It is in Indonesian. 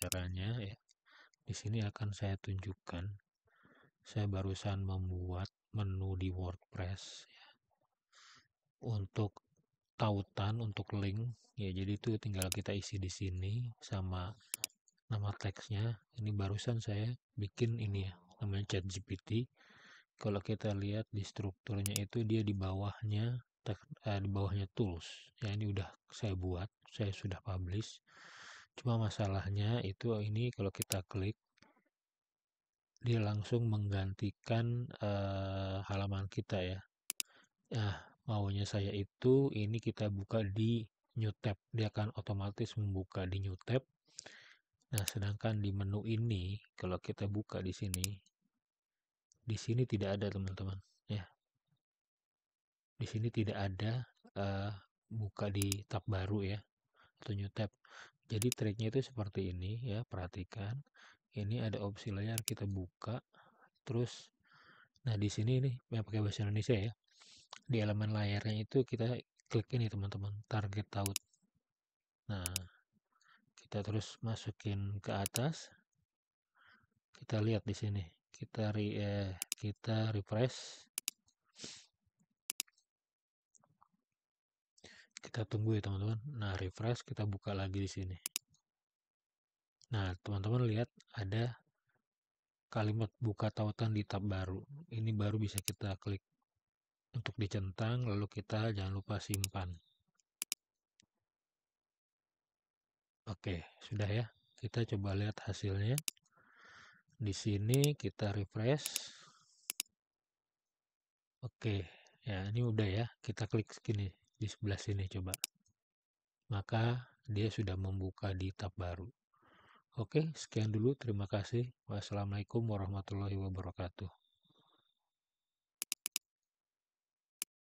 caranya ya di sini akan saya tunjukkan saya barusan membuat menu di WordPress ya. untuk tautan untuk link ya jadi itu tinggal kita isi di sini sama nama teksnya ini barusan saya bikin ini ya namanya chat GPT kalau kita lihat di strukturnya itu dia di bawahnya eh, di bawahnya tools ya ini udah saya buat saya sudah publish Cuma masalahnya itu oh, ini kalau kita klik dia langsung menggantikan uh, halaman kita ya. Nah, maunya saya itu ini kita buka di new tab. Dia akan otomatis membuka di new tab. Nah, sedangkan di menu ini kalau kita buka di sini di sini tidak ada teman-teman ya. Di sini tidak ada uh, buka di tab baru ya atau new tab jadi triknya itu seperti ini ya perhatikan ini ada opsi layar kita buka terus nah di sini nih yang pakai bahasa Indonesia ya di elemen layarnya itu kita klik ini teman-teman target taut nah kita terus masukin ke atas kita lihat di sini kita re, eh, kita refresh kita tunggu ya teman-teman nah refresh kita buka lagi di sini nah teman-teman lihat ada kalimat buka tautan di tab baru ini baru bisa kita klik untuk dicentang lalu kita jangan lupa simpan oke sudah ya kita coba lihat hasilnya di sini kita refresh oke ya ini udah ya kita klik sini di sebelah sini coba maka dia sudah membuka di tab baru oke sekian dulu terima kasih wassalamualaikum warahmatullahi wabarakatuh